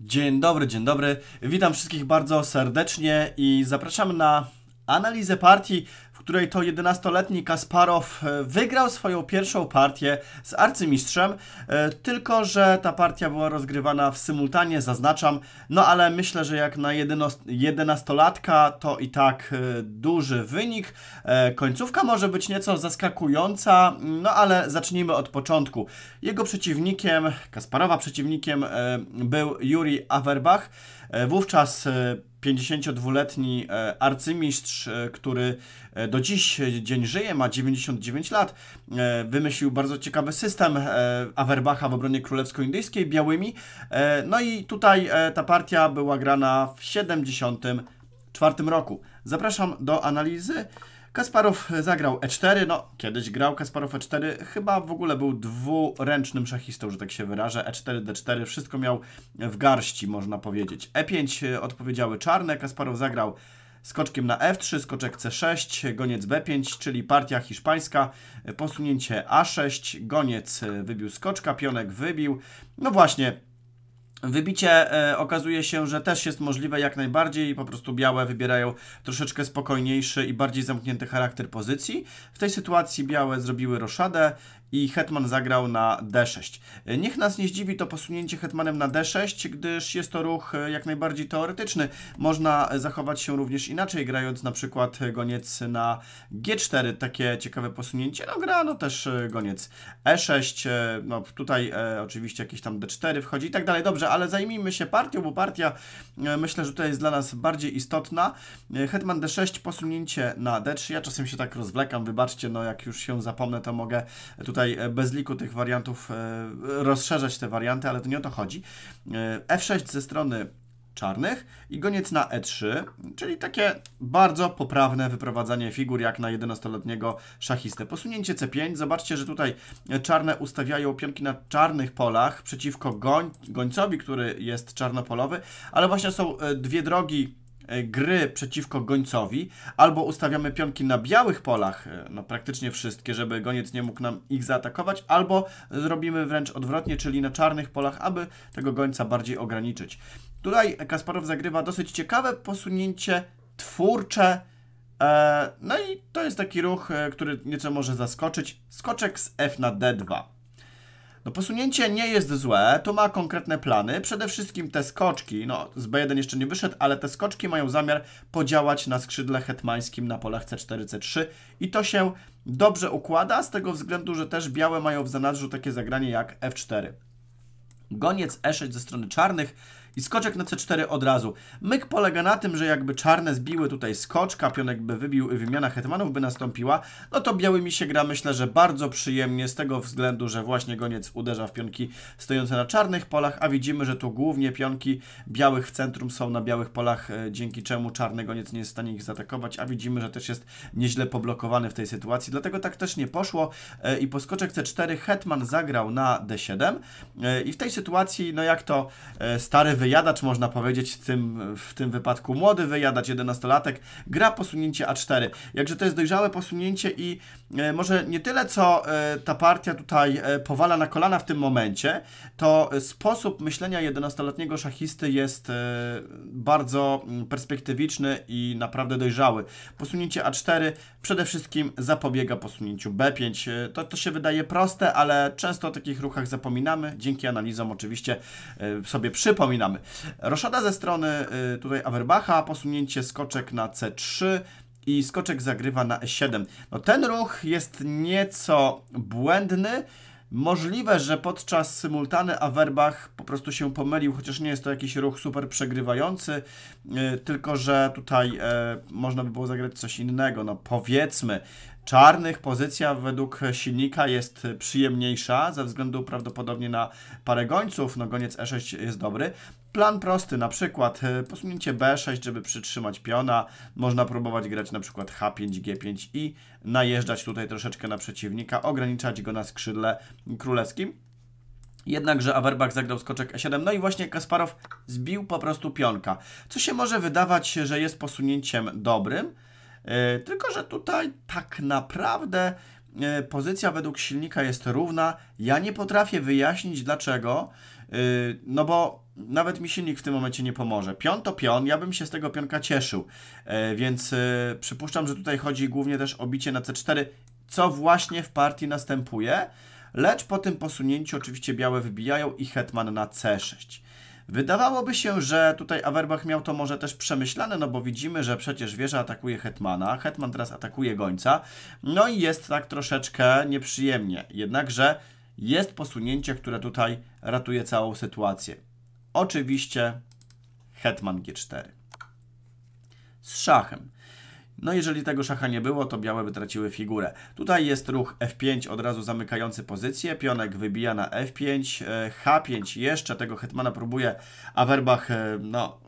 Dzień dobry, dzień dobry. Witam wszystkich bardzo serdecznie i zapraszam na analizę partii, w której to 11-letni Kasparow e, wygrał swoją pierwszą partię z arcymistrzem, e, tylko że ta partia była rozgrywana w symultanie, zaznaczam, no ale myślę, że jak na 11-latka to i tak e, duży wynik. Końcówka może być nieco zaskakująca, no ale zacznijmy od początku. Jego przeciwnikiem, Kasparowa przeciwnikiem był Juri Averbach, wówczas 52-letni e, arcymistrz, e, który e, do dziś dzień żyje, ma 99 lat, wymyślił bardzo ciekawy system Awerbacha w obronie królewsko-indyjskiej białymi. No i tutaj ta partia była grana w 74 roku. Zapraszam do analizy. Kasparow zagrał E4, no kiedyś grał Kasparow E4, chyba w ogóle był dwuręcznym szachistą, że tak się wyrażę, E4, D4, wszystko miał w garści, można powiedzieć. E5 e, odpowiedziały czarne, Kasparow zagrał skoczkiem na F3, skoczek C6, goniec B5, czyli partia hiszpańska, e, posunięcie A6, goniec e, wybił skoczka, pionek wybił, no właśnie, Wybicie e, okazuje się, że też jest możliwe jak najbardziej, po prostu białe wybierają troszeczkę spokojniejszy i bardziej zamknięty charakter pozycji. W tej sytuacji białe zrobiły roszadę i hetman zagrał na d6. Niech nas nie zdziwi to posunięcie hetmanem na d6, gdyż jest to ruch e, jak najbardziej teoretyczny. Można e, zachować się również inaczej, grając na przykład e, goniec na g4, takie ciekawe posunięcie. No gra, no też goniec e6, no tutaj e, oczywiście jakieś tam d4 wchodzi i tak dalej. Dobrze, ale zajmijmy się partią, bo partia e, myślę, że tutaj jest dla nas bardziej istotna. Hetman d6, posunięcie na d3. Ja czasem się tak rozwlekam, wybaczcie, no jak już się zapomnę, to mogę tutaj tutaj e, bez liku tych wariantów e, rozszerzać te warianty, ale to nie o to chodzi. E, F6 ze strony czarnych i goniec na E3, czyli takie bardzo poprawne wyprowadzanie figur jak na 11-letniego szachistę. Posunięcie C5, zobaczcie, że tutaj czarne ustawiają pionki na czarnych polach przeciwko goń, gońcowi, który jest czarnopolowy, ale właśnie są dwie drogi E, gry przeciwko gońcowi, albo ustawiamy pionki na białych polach, e, no praktycznie wszystkie, żeby goniec nie mógł nam ich zaatakować, albo zrobimy wręcz odwrotnie, czyli na czarnych polach, aby tego gońca bardziej ograniczyć. Tutaj Kasparow zagrywa dosyć ciekawe posunięcie twórcze, e, no i to jest taki ruch, który nieco może zaskoczyć. Skoczek z F na D2. No posunięcie nie jest złe, to ma konkretne plany. Przede wszystkim te skoczki, no z B1 jeszcze nie wyszedł, ale te skoczki mają zamiar podziałać na skrzydle hetmańskim na polach C4, C3 i to się dobrze układa z tego względu, że też białe mają w zanadrzu takie zagranie jak F4. Goniec E6 ze strony czarnych i skoczek na C4 od razu. Myk polega na tym, że jakby czarne zbiły tutaj skoczka, pionek by wybił i wymiana hetmanów by nastąpiła, no to białymi się gra myślę, że bardzo przyjemnie z tego względu, że właśnie goniec uderza w pionki stojące na czarnych polach, a widzimy, że tu głównie pionki białych w centrum są na białych polach, e, dzięki czemu czarny goniec nie jest w stanie ich zaatakować, a widzimy, że też jest nieźle poblokowany w tej sytuacji, dlatego tak też nie poszło e, i po skoczek C4 hetman zagrał na D7 e, i w tej sytuacji, no jak to stary wyjazd wyjadacz, można powiedzieć, w tym, w tym wypadku młody wyjadacz, 11-latek, gra posunięcie A4. Jakże to jest dojrzałe posunięcie i e, może nie tyle, co e, ta partia tutaj e, powala na kolana w tym momencie, to sposób myślenia 11-letniego szachisty jest bardzo perspektywiczny i naprawdę dojrzały. Posunięcie A4 przede wszystkim zapobiega posunięciu B5. To, to się wydaje proste, ale często o takich ruchach zapominamy. Dzięki analizom oczywiście sobie przypominamy mamy. Roszada ze strony y, tutaj Awerbacha, posunięcie skoczek na C3 i skoczek zagrywa na E7. No ten ruch jest nieco błędny. Możliwe, że podczas symultany Averbach po prostu się pomylił, chociaż nie jest to jakiś ruch super przegrywający, y, tylko że tutaj e, można by było zagrać coś innego. No powiedzmy, czarnych pozycja według silnika jest przyjemniejsza ze względu prawdopodobnie na parę gońców. No goniec E6 jest dobry, Plan prosty, na przykład e, posunięcie B6, żeby przytrzymać piona. Można próbować grać na przykład H5, G5 i najeżdżać tutaj troszeczkę na przeciwnika, ograniczać go na skrzydle królewskim. Jednakże Averbach zagrał skoczek E7, no i właśnie Kasparow zbił po prostu pionka. Co się może wydawać, że jest posunięciem dobrym, e, tylko że tutaj tak naprawdę e, pozycja według silnika jest równa. Ja nie potrafię wyjaśnić dlaczego Y, no bo nawet mi silnik w tym momencie nie pomoże. Pion to pion, ja bym się z tego pionka cieszył, y, więc y, przypuszczam, że tutaj chodzi głównie też o bicie na C4, co właśnie w partii następuje, lecz po tym posunięciu oczywiście białe wybijają i hetman na C6. Wydawałoby się, że tutaj Averbach miał to może też przemyślane, no bo widzimy, że przecież wieża atakuje Hetmana, Hetman teraz atakuje Gońca, no i jest tak troszeczkę nieprzyjemnie, jednakże jest posunięcie, które tutaj ratuje całą sytuację. Oczywiście hetman g4 z szachem. No jeżeli tego szacha nie było, to białe by traciły figurę. Tutaj jest ruch f5 od razu zamykający pozycję, pionek wybija na f5, e, h5 jeszcze tego hetmana próbuje awerbach e, no,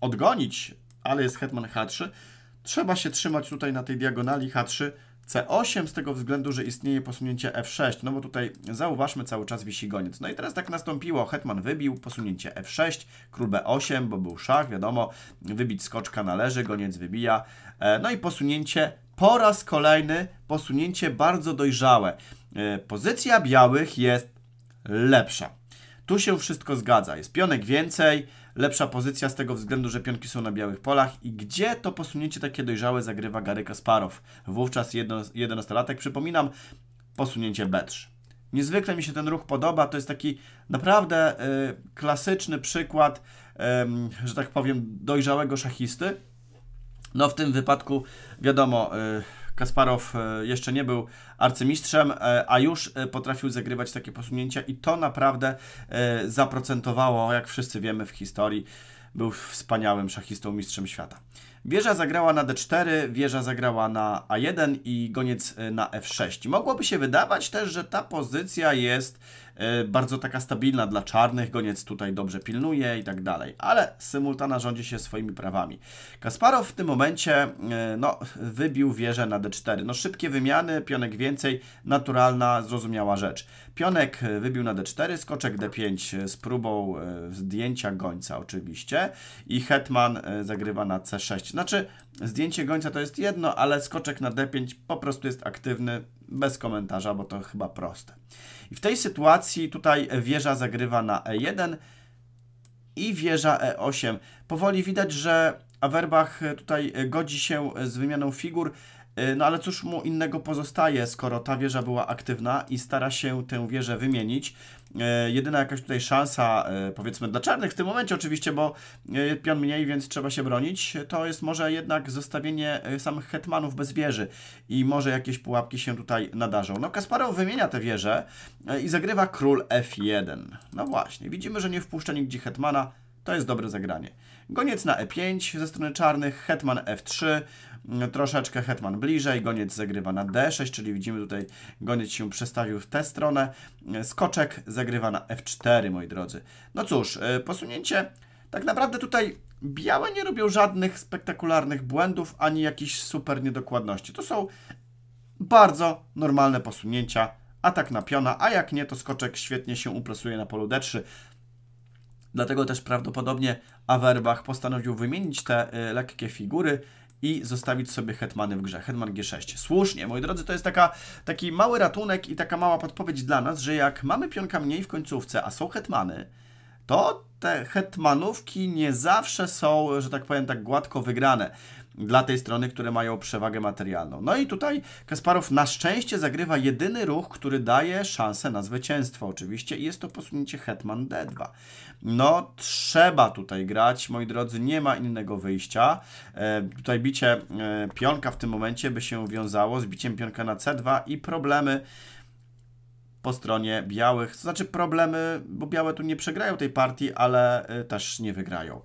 odgonić, ale jest hetman h3. Trzeba się trzymać tutaj na tej diagonali h3, C8 z tego względu, że istnieje posunięcie F6, no bo tutaj zauważmy cały czas wisi goniec. No i teraz tak nastąpiło, hetman wybił, posunięcie F6, król B8, bo był szach, wiadomo, wybić skoczka należy, goniec wybija, e, no i posunięcie po raz kolejny, posunięcie bardzo dojrzałe. E, pozycja białych jest lepsza. Tu się wszystko zgadza. Jest pionek więcej, lepsza pozycja z tego względu, że pionki są na białych polach i gdzie to posunięcie takie dojrzałe zagrywa Gary Kasparow. Wówczas 11-latek, przypominam, posunięcie B3. Niezwykle mi się ten ruch podoba, to jest taki naprawdę y, klasyczny przykład, y, że tak powiem, dojrzałego szachisty. No w tym wypadku, wiadomo, y, Kasparow y, jeszcze nie był arcymistrzem, e, a już e, potrafił zagrywać takie posunięcia i to naprawdę e, zaprocentowało, jak wszyscy wiemy w historii, był wspaniałym szachistą mistrzem świata. Wieża zagrała na d4, wieża zagrała na a1 i goniec na f6. Mogłoby się wydawać też, że ta pozycja jest bardzo taka stabilna dla czarnych, goniec tutaj dobrze pilnuje i tak dalej, ale symultana rządzi się swoimi prawami. Kasparow w tym momencie no, wybił wieżę na d4. No szybkie wymiany, pionek wieży więcej naturalna, zrozumiała rzecz. Pionek e, wybił na d4, skoczek d5 e, z próbą e, zdjęcia gońca oczywiście i hetman zagrywa na c6. Znaczy zdjęcie gońca to jest jedno, ale skoczek na d5 po prostu jest aktywny, bez komentarza, bo to chyba proste. I w tej sytuacji tutaj wieża zagrywa na e1 i wieża e8. Powoli widać, że awerbach tutaj godzi się z wymianą figur, E, no ale cóż mu innego pozostaje, skoro ta wieża była aktywna i stara się tę wieżę wymienić. E, jedyna jakaś tutaj szansa, e, powiedzmy, dla czarnych w tym momencie oczywiście, bo pion mniej, więc trzeba się bronić, to jest może jednak zostawienie samych hetmanów bez wieży i może jakieś pułapki się tutaj nadarzą. No Kasparow wymienia tę wieżę i zagrywa król F1. No właśnie, widzimy, że nie wpuszcza nigdzie hetmana, to jest dobre zagranie. Goniec na e5 ze strony czarnych, hetman f3, mm, troszeczkę hetman bliżej, goniec zagrywa na d6, czyli widzimy tutaj goniec się przestawił w tę stronę, skoczek zagrywa na f4, moi drodzy. No cóż, y, posunięcie, tak naprawdę tutaj białe nie robią żadnych spektakularnych błędów, ani jakichś super niedokładności. To są bardzo normalne posunięcia, atak na piona, a jak nie, to skoczek świetnie się uplasuje na polu d3. Dlatego też prawdopodobnie Awerbach postanowił wymienić te y, lekkie figury i zostawić sobie hetmany w grze. Hetman G6. Słusznie, moi drodzy, to jest taka, taki mały ratunek i taka mała podpowiedź dla nas, że jak mamy pionka mniej w końcówce, a są hetmany, to te hetmanówki nie zawsze są, że tak powiem, tak gładko wygrane dla tej strony, które mają przewagę materialną. No i tutaj Kasparow na szczęście zagrywa jedyny ruch, który daje szansę na zwycięstwo oczywiście i jest to posunięcie hetman d2. No trzeba tutaj grać, moi drodzy, nie ma innego wyjścia. E, tutaj bicie e, pionka w tym momencie by się wiązało z biciem pionka na c2 i problemy po stronie białych. To znaczy problemy, bo białe tu nie przegrają tej partii, ale y, też nie wygrają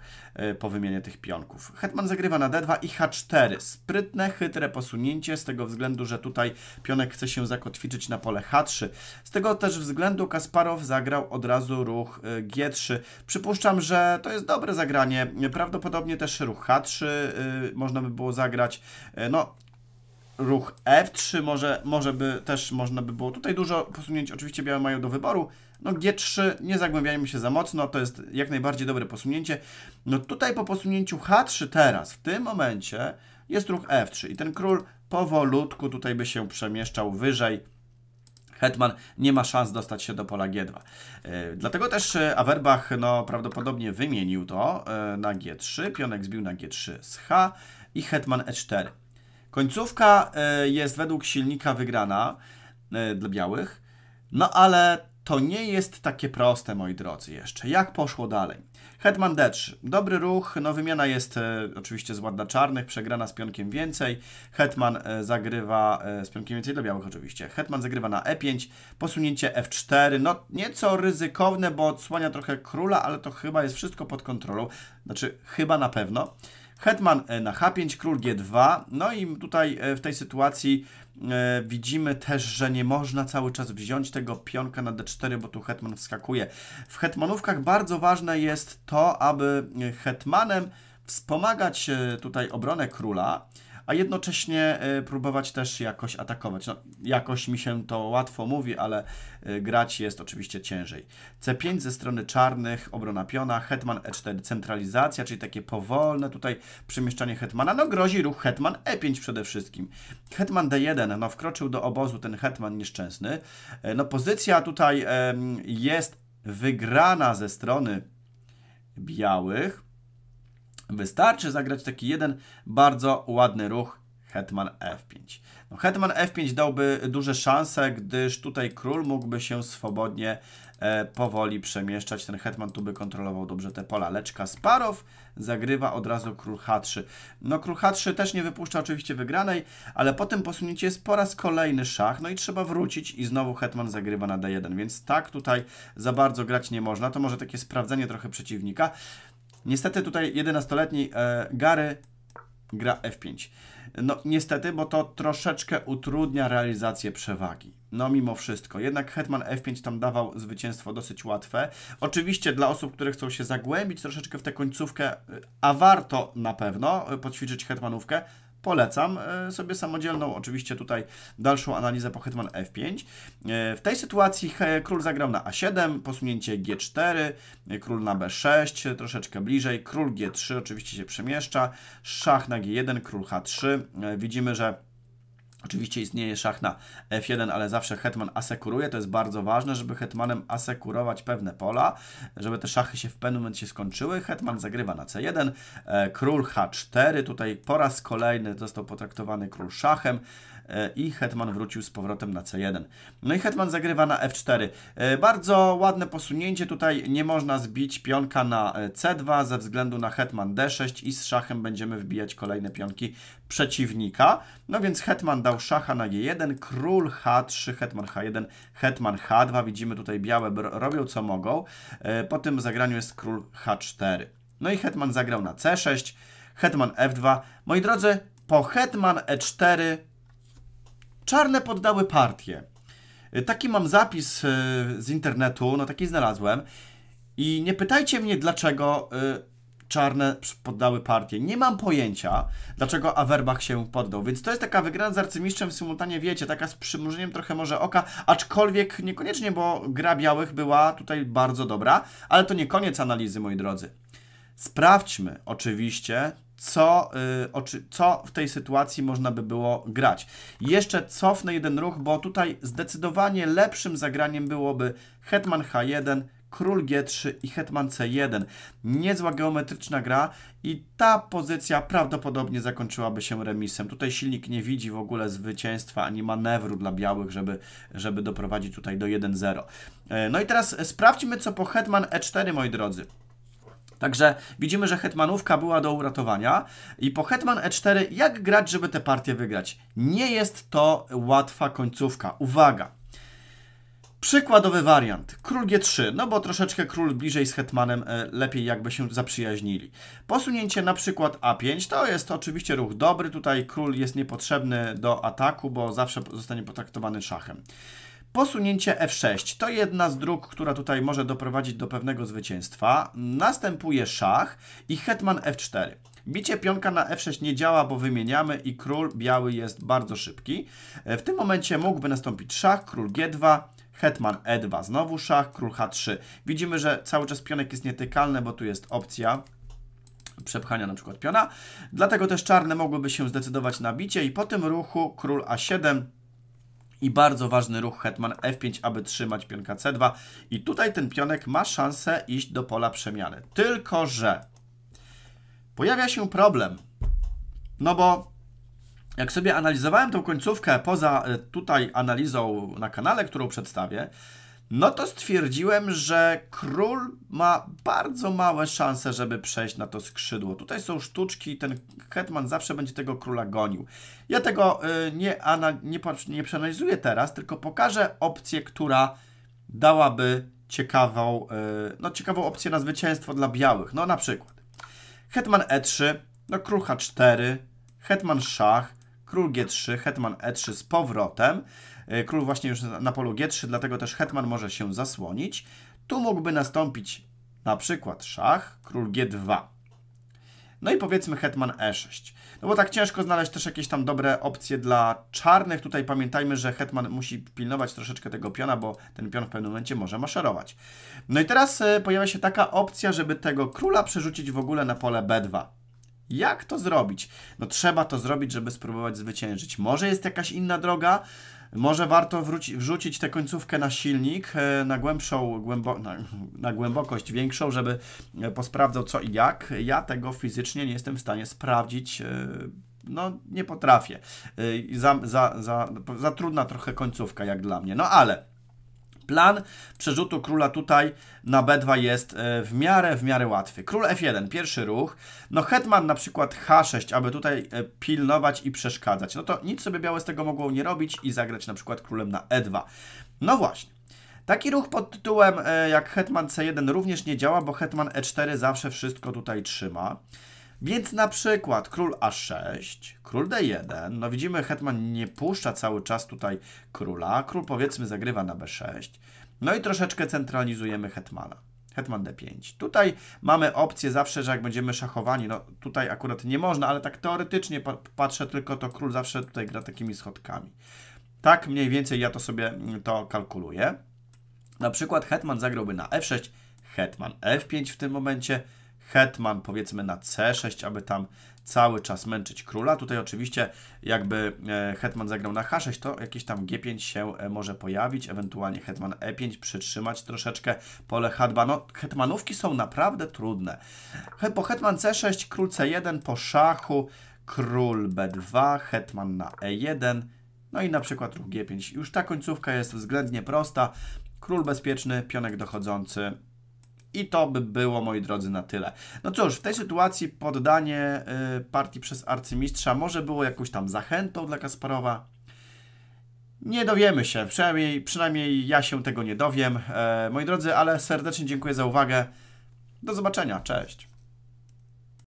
y, po wymianie tych pionków. Hetman zagrywa na d2 i h4. Sprytne, chytre posunięcie z tego względu, że tutaj pionek chce się zakotwiczyć na pole h3. Z tego też względu Kasparow zagrał od razu ruch y, g3. Przypuszczam, że to jest dobre zagranie. Prawdopodobnie też ruch h3 można by było zagrać. No, ruch F3 może, może by też można by było. Tutaj dużo posunięć oczywiście białe mają do wyboru. No G3, nie zagłębiajmy się za mocno, to jest jak najbardziej dobre posunięcie. No tutaj po posunięciu H3 teraz, w tym momencie jest ruch F3 i ten król powolutku tutaj by się przemieszczał wyżej. Hetman nie ma szans dostać się do pola G2. Yy, e, dlatego też e, awerbach no, prawdopodobnie wymienił to yy, na G3, pionek zbił na G3 z H i Hetman E4. Końcówka e, jest według silnika wygrana e, dla białych, no ale to nie jest takie proste, moi drodzy, jeszcze. Jak poszło dalej? Hetman D3. Dobry ruch, no wymiana jest e, oczywiście z ładna czarnych, przegrana z pionkiem więcej. Hetman e, zagrywa, e, z pionkiem więcej dla białych oczywiście. Hetman zagrywa na E5, posunięcie F4. No nieco ryzykowne, bo odsłania trochę króla, ale to chyba jest wszystko pod kontrolą. Znaczy, chyba na pewno. Hetman e, na H5, król G2. No i tutaj e, w tej sytuacji e, widzimy też, że nie można cały czas wziąć tego pionka na D4, bo tu hetman wskakuje. W hetmanówkach bardzo ważne jest to, aby hetmanem wspomagać tutaj obronę króla, a jednocześnie e, próbować też jakoś atakować. No, jakoś mi się to łatwo mówi, ale e, grać jest oczywiście ciężej. C5 ze strony czarnych, obrona piona, hetman E4, centralizacja, czyli takie powolne tutaj przemieszczanie hetmana. No grozi ruch hetman E5 przede wszystkim. Hetman D1, no wkroczył do obozu ten hetman nieszczęsny. E, no pozycja tutaj jest wygrana ze strony białych, Wystarczy zagrać taki jeden bardzo ładny ruch Hetman F5. No, Hetman F5 dałby duże szanse, gdyż tutaj król mógłby się swobodnie e, powoli przemieszczać. Ten Hetman tu by kontrolował dobrze te pola. Lecz Kasparow zagrywa od razu król H3. No król H3 też nie wypuszcza oczywiście wygranej, ale po tym posunięciu jest po raz kolejny szach, no i trzeba wrócić i znowu Hetman zagrywa na D1, więc tak tutaj za bardzo grać nie można. To może takie sprawdzenie trochę przeciwnika. Niestety tutaj 11-letni e, Gary gra F5. No niestety, bo to troszeczkę utrudnia realizację przewagi. No mimo wszystko. Jednak Hetman F5 tam dawał zwycięstwo dosyć łatwe. Oczywiście dla osób, które chcą się zagłębić troszeczkę w tę końcówkę, e, a warto na pewno e, poćwiczyć hetmanówkę, polecam e, sobie samodzielną, oczywiście tutaj dalszą analizę po Hetman F5. E, w tej sytuacji król zagrał na A7, posunięcie G4, e, król na B6, troszeczkę bliżej, król G3 oczywiście się przemieszcza, szach na G1, król H3. Widzimy, że Oczywiście istnieje szach na F1, ale zawsze hetman asekuruje. To jest bardzo ważne, żeby hetmanem asekurować pewne pola, żeby te szachy się w pewnym momencie skończyły. Hetman zagrywa na C1, e, król H4. Tutaj po raz kolejny został potraktowany król szachem. E, i Hetman wrócił z powrotem na C1. No i Hetman zagrywa na F4. E, bardzo ładne posunięcie, tutaj nie można zbić pionka na e, C2 ze względu na Hetman D6 i z szachem będziemy wbijać kolejne pionki przeciwnika. No więc Hetman dał szacha na G1, król H3, Hetman H1, Hetman H2. Widzimy tutaj białe robią co mogą. Po tym zagraniu jest król H4. No i Hetman zagrał na C6, Hetman F2. Moi drodzy, po Hetman E4 Czarne poddały partię. E, taki mam zapis e, z internetu, no taki znalazłem. I nie pytajcie mnie, dlaczego e, czarne poddały partię. Nie mam pojęcia, dlaczego Averbach się poddał. Więc to jest taka wygrana z arcymistrzem w symultanie, wiecie, taka z przymrużeniem trochę może oka, aczkolwiek niekoniecznie, bo gra białych była tutaj bardzo dobra, ale to nie koniec analizy, moi drodzy. Sprawdźmy oczywiście co, yy, co w tej sytuacji można by było grać. Jeszcze cofnę jeden ruch, bo tutaj zdecydowanie lepszym zagraniem byłoby hetman h1, król g3 i hetman c1. Niezła geometryczna gra i ta pozycja prawdopodobnie zakończyłaby się remisem. Tutaj silnik nie widzi w ogóle zwycięstwa ani manewru dla białych, żeby, żeby doprowadzić tutaj do 1-0. E, no i teraz sprawdźmy, co po hetman e4, moi drodzy. Także widzimy, że hetmanówka była do uratowania i po hetman e4 jak grać, żeby tę partię wygrać? Nie jest to łatwa końcówka. Uwaga! Przykładowy wariant. Król G3, no bo troszeczkę król bliżej z hetmanem e, lepiej jakby się zaprzyjaźnili. Posunięcie na przykład A5, to jest oczywiście ruch dobry, tutaj król jest niepotrzebny do ataku, bo zawsze zostanie potraktowany szachem. Posunięcie f6 to jedna z dróg, która tutaj może doprowadzić do pewnego zwycięstwa. Następuje szach i hetman f4. Bicie pionka na f6 nie działa, bo wymieniamy i król biały jest bardzo szybki. E, w tym momencie mógłby nastąpić szach, król g2, hetman e2, znowu szach, król h3. Widzimy, że cały czas pionek jest nietykalny, bo tu jest opcja przepchania na przykład piona. Dlatego też czarne mogłyby się zdecydować na bicie i po tym ruchu król a7 i bardzo ważny ruch hetman f5, aby trzymać pionka c2. I tutaj ten pionek ma szansę iść do pola przemiany. Tylko, że pojawia się problem. No bo jak sobie analizowałem tą końcówkę poza e, tutaj analizą na kanale, którą przedstawię, no to stwierdziłem, że król ma bardzo małe szanse, żeby przejść na to skrzydło. Tutaj są sztuczki i ten hetman zawsze będzie tego króla gonił. Ja tego y, nie, ana, nie, nie przeanalizuję teraz, tylko pokażę opcję, która dałaby ciekawą, y, no, ciekawą opcję na zwycięstwo dla białych. No na przykład hetman e3, no król h4, hetman szach, król g3, hetman e3 z powrotem. E, król właśnie już na polu G3, dlatego też hetman może się zasłonić. Tu mógłby nastąpić na przykład szach, król G2. No i powiedzmy hetman E6. No bo tak ciężko znaleźć też jakieś tam dobre opcje dla czarnych. Tutaj pamiętajmy, że hetman musi pilnować troszeczkę tego piona, bo ten pion w pewnym momencie może maszerować. No i teraz e, pojawia się taka opcja, żeby tego króla przerzucić w ogóle na pole B2. Jak to zrobić? No trzeba to zrobić, żeby spróbować zwyciężyć. Może jest jakaś inna droga? Może warto wróci, wrzucić tę końcówkę na silnik, e, na głębszą, głębo, na, na, głębokość większą, żeby e, posprawdzał co i jak. Ja tego fizycznie nie jestem w stanie sprawdzić. E, no, nie potrafię. Za, za, za, za trudna trochę końcówka, jak dla mnie. No ale Plan przerzutu króla tutaj na b2 jest e, w miarę, w miarę łatwy. Król f1, pierwszy ruch. No hetman na przykład h6, aby tutaj e, pilnować i przeszkadzać. No to nic sobie białe z tego mogło nie robić i zagrać na przykład królem na e2. No właśnie. Taki ruch pod tytułem e, jak hetman c1 również nie działa, bo hetman e4 zawsze wszystko tutaj trzyma. Więc na przykład król a6, król d1, no widzimy hetman nie puszcza cały czas tutaj króla, król powiedzmy zagrywa na b6, no i troszeczkę centralizujemy hetmana. Hetman d5. Tutaj mamy opcję zawsze, że jak będziemy szachowani, no tutaj akurat nie można, ale tak teoretycznie patrzę tylko, to król zawsze tutaj gra takimi schodkami. Tak mniej więcej ja to sobie mm, to kalkuluję. Na przykład hetman zagrałby na f6, hetman f5 w tym momencie, hetman powiedzmy na C6, aby tam cały czas męczyć króla. Tutaj oczywiście jakby e, hetman zagrał na H6, to jakieś tam G5 się e, może pojawić, ewentualnie hetman E5 przytrzymać troszeczkę pole H2. No, hetmanówki są naprawdę trudne. Po hetman C6, król C1, po szachu, król B2, hetman na E1, no i na przykład ruch G5. Już ta końcówka jest względnie prosta. Król bezpieczny, pionek dochodzący, i to by było, moi drodzy, na tyle. No cóż, w tej sytuacji poddanie y, partii przez arcymistrza może było jakąś tam zachętą dla Kasparowa. Nie dowiemy się, przynajmniej, przynajmniej ja się tego nie dowiem. E, moi drodzy, ale serdecznie dziękuję za uwagę. Do zobaczenia, cześć.